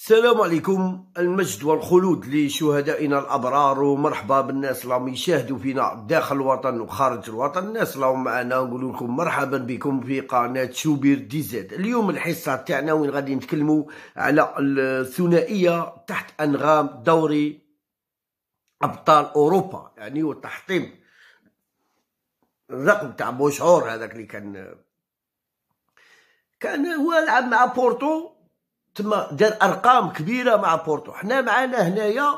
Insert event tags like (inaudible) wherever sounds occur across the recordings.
السلام عليكم المجد والخلود لشهدائنا الابرار ومرحبا بالناس اللي يشاهدوا فينا داخل الوطن وخارج الوطن الناس اللي راهم معنا نقول لكم مرحبا بكم في قناه شوبير دي زد اليوم الحصه تاعنا وين غادي نتكلموا على الثنائيه تحت انغام دوري ابطال اوروبا يعني وتحطيم الرقم تاع بوشعور هذاك اللي كان كان هو لعب مع بورتو تما دار ارقام كبيره مع بورتو حنا معانا هنايا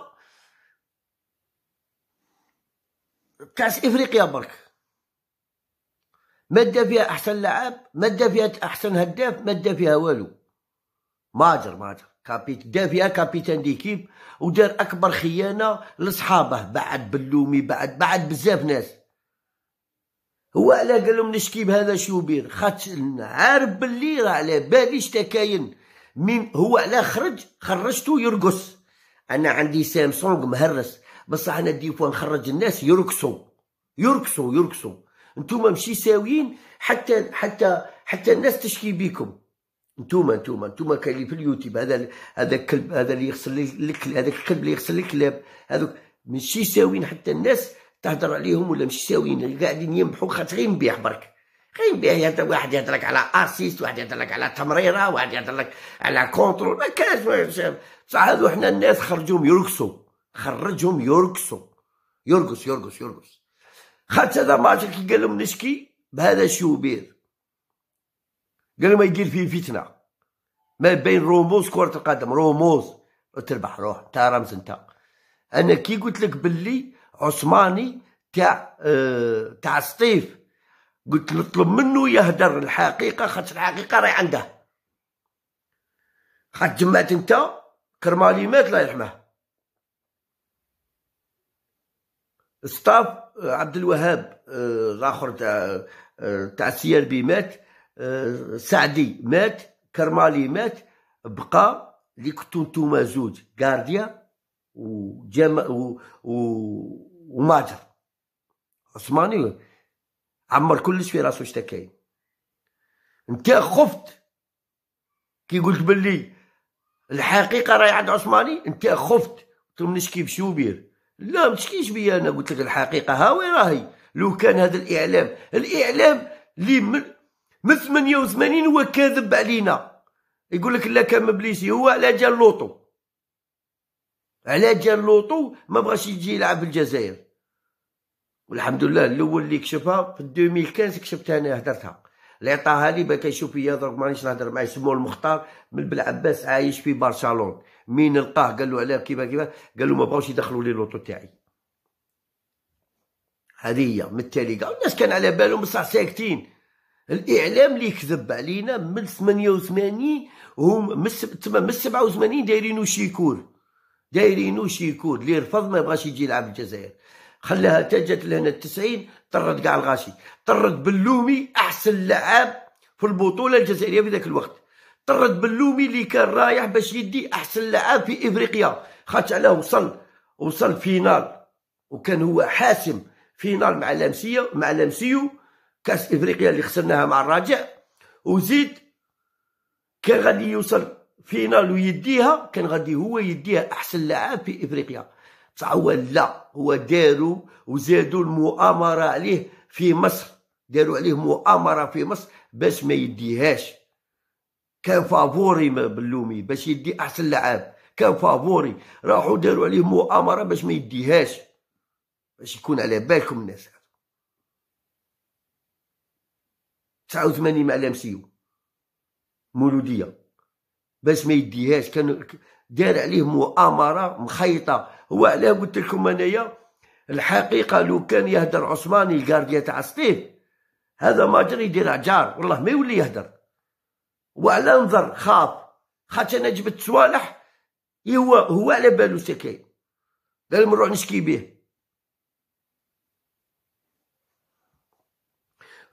كاس افريقيا برك مادا فيها احسن لعاب مادا فيها احسن هداف مادا فيها والو ماجر ماجر كابيت دا فيها كابيتان ديكيب ودار اكبر خيانه لصحابه بعد بلومي بعد بعد بزاف ناس هو على قال لهم نشكي بهذا شوبير خاطش عارف باللي راه على بالي شتا كاين من هو على خرج خرجته يرقص انا عندي سامسونج مهرس بصح انا دي فوا نخرج الناس يرقصوا يرقصوا يرقصوا انتوما مشي ساويين حتى حتى حتى الناس تشكي بيكم انتوما انتوما انتوما كاين اللي في اليوتيوب هذا هذا الكلب هذا اللي يغسل لك هذاك الكلب اللي يغسل الكلاب هذوك مشي ساويين حتى الناس تهضر عليهم ولا مشي ساويين قاعدين ينبحوا خاطر غير نبيح برك خايب بها واحد يهدر لك على اسيست واحد يهدر لك على تمريره واحد يهدر لك على كونترول ما كانش بصح هذو حنا الناس خرجوهم يرقصوا خرجهم يرقصوا يرقص يرقص يرقص خاطر هذا ماتش كي قال لهم نشكي بهذا الشوبير قال لهم يدير فيه فتنه ما بين رموز كره القدم رموز تربح روح تا رمز انت انا كي قلت لك باللي عثماني تاع اه تاع سطيف قلت نطلب منه يهدر الحقيقه خاطر الحقيقه راهي عنده خاطر جمعت انت كرمالي مات الله يرحمه ستاف عبد الوهاب آه، الاخر تاع آه، تاع السي مات آه، سعدي مات كرمالي مات بقى اللي كنتو نتوما زوج كارديا وجما و... و... وماجر عثماني عمر كلش في راسو كاين انت خفت كي قلت باللي الحقيقه راهي عند عثماني انت خفت قلت لهم نشكي بشو بير لا ما تشكيش بيا انا قلت لك الحقيقه ها وين راهي لو كان هذا الاعلام الاعلام اللي من من 88 هو كاذب علينا يقول لك لا كان مبليسي هو على جال لوطو على جال لوطو ما بغاش يجي يلعب في الجزائر والحمد لله الاول اللي كشفها في 2015 كشفتها انا هدرتها اللي عطاها لي بقى كيشوف فيا درك مانيش نهضر معاه سمو المختار من بلعباس عايش في برشلون مين لقاه قال له علاه كيفا كيفا قال له ما بغاوش يدخلوا لي لوطو تاعي هذه هي من التالي كاع الناس كان على بالهم بصح ساكتين الاعلام اللي كذب علينا من 88 هم من 87 دايرينو شيكور دايرينو شيكور اللي رفض ما يبغاش يجي يلعب الجزائر خلاها تجت لهنا التسعين طرد كاع الغاشي طرد بلومي احسن لعاب في البطوله الجزائريه في ذاك الوقت طرد بلومي اللي كان رايح باش يدي احسن لعاب في افريقيا خاطش علاه وصل وصل فينال وكان هو حاسم فينال مع لامسيو مع لامسيو كاس افريقيا اللي خسرناها مع الراجع وزيد كان غادي يوصل فينال ويديها كان غادي هو يديها احسن لعاب في افريقيا تعول لا هو داروا وزادوا المؤامره عليه في مصر داروا عليه مؤامره في مصر باش ما يديهاش كان فافوري بلومي باش يدي احسن لعاب كان فافوري راحوا داروا عليه مؤامره باش ما يديهاش باش يكون على بالكم الناس 89 مع لامسيو مولوديه باش ما يديهاش كانوا داير عليه مؤامره مخيطه هو علاه قلت لكم انايا الحقيقه لو كان يهدر عثماني الكارديا تاع سطيف هذا ماجر يدير عجار والله ما يولي يهدر وعلى نظر خاف خاطش انا جبت صوالح إيه هو هو على بالو سكاي قال نروح نشكي به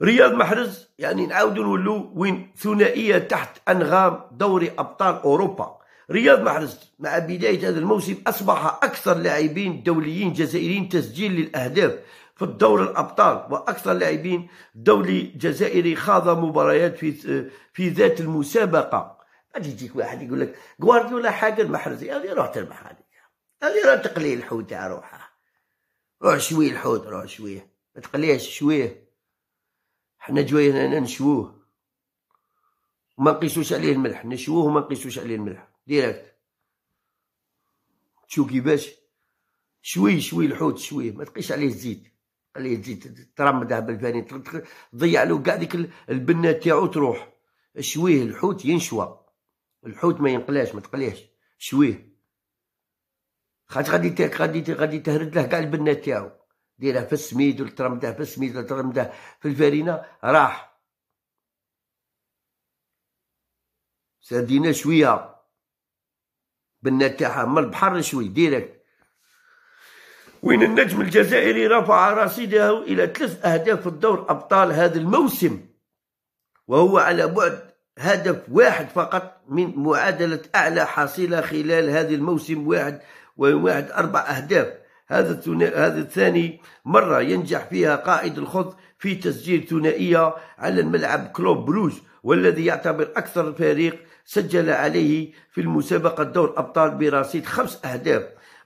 رياض محرز يعني نعاودو نولو وين ثنائيه تحت انغام دوري ابطال اوروبا رياض محرز مع بداية هذا الموسم أصبح أكثر لاعبين دوليين جزائريين تسجيل للأهداف في الدور الأبطال وأكثر لاعبين دولي جزائري خاض مباريات في في ذات المسابقة غادي يجيك واحد يقول لك غوارديولا حاجة المحرزي هذه روح تربح هذه هذه راه تقلي الحوت تاع روحها روح شوي الحوت روح شويه ما تقليهش شويه حنا جوينا هنا نشووه وما نقيسوش عليه الملح نشووه وما نقيسوش عليه الملح ديريكت شو كيفاش شوي شوي الحوت شويه ما تقيش عليه الزيت عليه الزيت ترمده بالفاني تضيع له كاع ديك البنه تاعو تروح شويه الحوت ينشوى الحوت ما ينقلاش ما تقليهش شويه خاطر غادي غادي غادي تهرد له كاع البنه تاعو ديرها في السميد ولا ترمده في السميد ولا ترمده في الفارينه راح سدينا شويه بنا تاعها من البحر شوي ديريكت وين النجم الجزائري رفع رصيده إلى ثلاث أهداف في الدور أبطال هذا الموسم وهو على بعد هدف واحد فقط من معادلة أعلى حصيلة خلال هذا الموسم واحد وواحد أربع أهداف هذا هذا الثاني مرة ينجح فيها قائد الخط في تسجيل ثنائية على الملعب كلوب بروج والذي يعتبر أكثر فريق سجل عليه في المسابقة دور أبطال برصيد خمس أهداف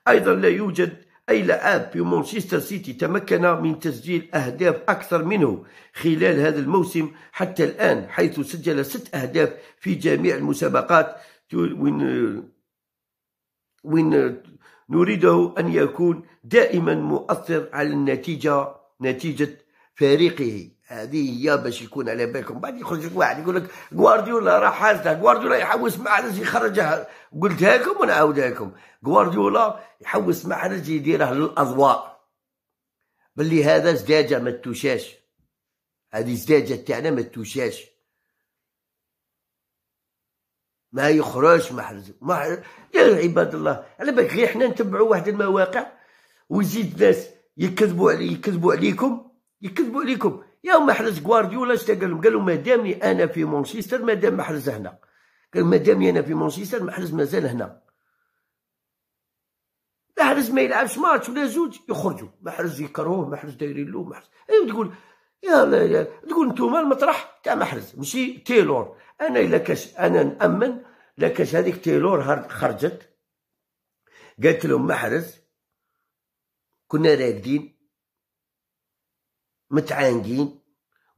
أيضا لا يوجد أي لاعب في مانشستر سيتي تمكن من تسجيل أهداف أكثر منه خلال هذا الموسم حتى الآن حيث سجل ست أهداف في جميع المسابقات وين وين نريده أن يكون دائما مؤثر على النتيجة نتيجة فريقه هذه هي باش يكون على بالكم بعد يخرج لك واحد يقول لك غوارديولا راه حالته غوارديولا يحوس مع حرج يخرجها قلتها لكم ونعاودها لكم غوارديولا يحوس مع حرج يديره للاضواء باللي هذا زجاجه ما تتوشاش هذه زجاجه تاعنا ما تتوشاش ما يخرجش محرز ما يا عباد الله على بالك غير حنا نتبعوا واحد المواقع ويزيد ناس يكذبوا علي يكذبوا عليكم يكذبوا عليكم يوم حرز غوارديولا اش قال لهم قال لهم مادامني انا في مانشستر مادام دام محرز هنا قال مادامني انا في مانشستر محرز مازال هنا محرز ما يلعبش ماتش ولا زوج يخرجوا محرز يكرهوه محرز دايرين له محرز ايوا تقول يا, يا تقول نتوما المطرح تاع محرز ماشي تيلور انا الا كاش انا نامن لا كاش هذيك تيلور خرجت قالت لهم محرز كنا راقدين متعانقين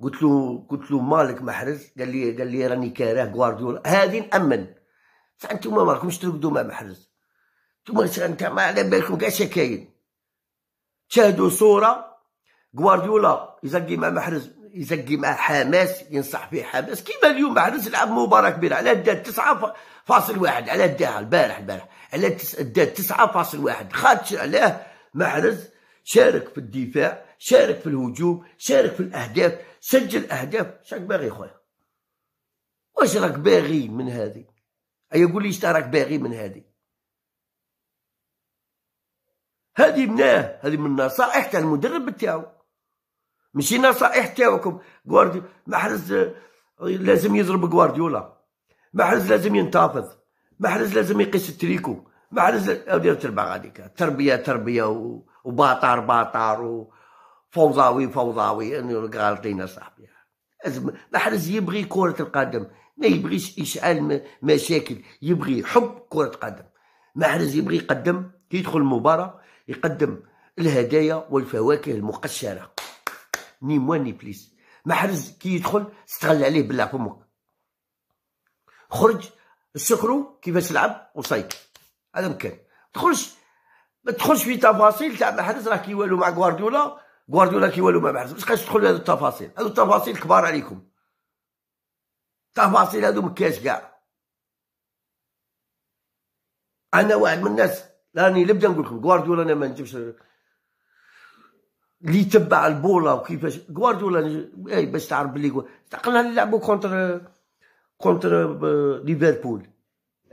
قلت له قلت له مالك محرز قال لي قال لي راني كاره غوارديولا هذه نامن بصح انتم ما راكمش ترقدوا مع محرز انتم انت ما على بالكم كاع شكاين تشاهدوا صوره غوارديولا يزقي مع محرز يزقي مع حماس ينصح فيه حماس كيما اليوم محرز لعب مباراه كبيره على داد تسعة فاصل واحد على داها البارح البارح على داد تسعة فاصل واحد خاطش عليه محرز شارك في الدفاع شارك في الهجوم شارك في الاهداف سجل اهداف شاك باغي خويا واش راك باغي من هذه اي يقول لي راك باغي من هذه هذه مناه هذه من النصائح تاع المدرب تاعو ماشي نصائح تاعكم غوارديو محرز آه، لازم يضرب جوارديولا محرز لازم ينتفض محرز لازم يقيس التريكو محرز لا... آه، او دير تربيه تربيه و... وباطار باطار وفوضاوي فوضاوي انه غالطين صاحبي محرز يبغي كرة القدم ما يبغيش إشعال مشاكل يبغي حب كرة قدم محرز يبغي يقدم يدخل المباراة يقدم الهدايا والفواكه المقشرة ني مواني ني بليس محرز كي يدخل استغل عليه بالله فمك خرج السكرو كيفاش لعب وصيد هذا مكان تخرج ما تدخلش في تفاصيل تاع ما حدث راه كي والو مع غوارديولا غوارديولا كي والو ما حدث ما تبقاش تدخل هذو التفاصيل هذو التفاصيل كبار عليكم التفاصيل هذو مكاش كاع انا واحد من الناس راني نبدا نقول لكم غوارديولا انا ما نجيبش اللي تبع البوله وكيفاش غوارديولا اي باش تعرف بلي تقلنا نلعبوا كونتر كونتر ليفربول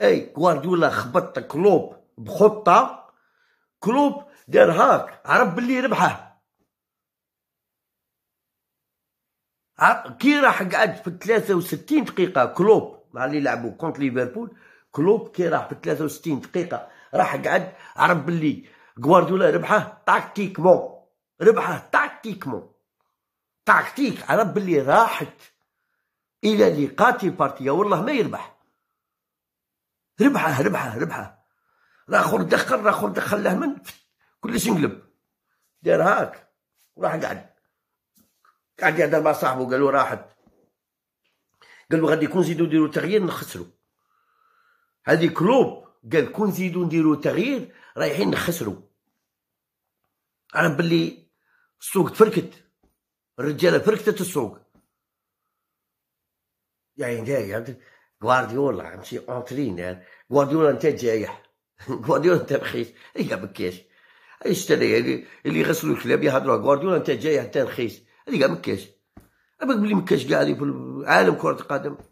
اي غوارديولا خبط كلوب بخطه كلوب دار هاك عرف بلي ربحه كي راح قعد في 63 دقيقة كلوب مع اللي لعبوا كونت ليفربول كلوب كي راح في 63 دقيقة راح قعد عرف بلي غوارديولا ربحه تاكتيكمون ربحه تاكتيكمون تاكتيك عرف بلي راحت الى اللي قاتل بارتيه والله ما يربح ربحه ربحه ربحه راه خور دخل راه خور دخل له من كلش انقلب دار هاك وراح قعد قعد يهدر مع صاحبو قالو راحت قالو غادي كون نزيدو نديرو تغيير نخسرو هادي كلوب قال كون نزيدو نديرو تغيير رايحين نخسرو على بلي السوق تفركت الرجاله فركتت السوق يعني جاي غوارديولا ماشي اونترينير غوارديولا انت جايح غوارديولا (laughs) انت رخيص هي إيه مكاش اشتري اللي, يعني؟ اللي يغسلوا الكلاب يهضروا غوارديولا انت جاي انت رخيص هذه إيه كاع مكاش بلي مكاش كاع في عالم كره القدم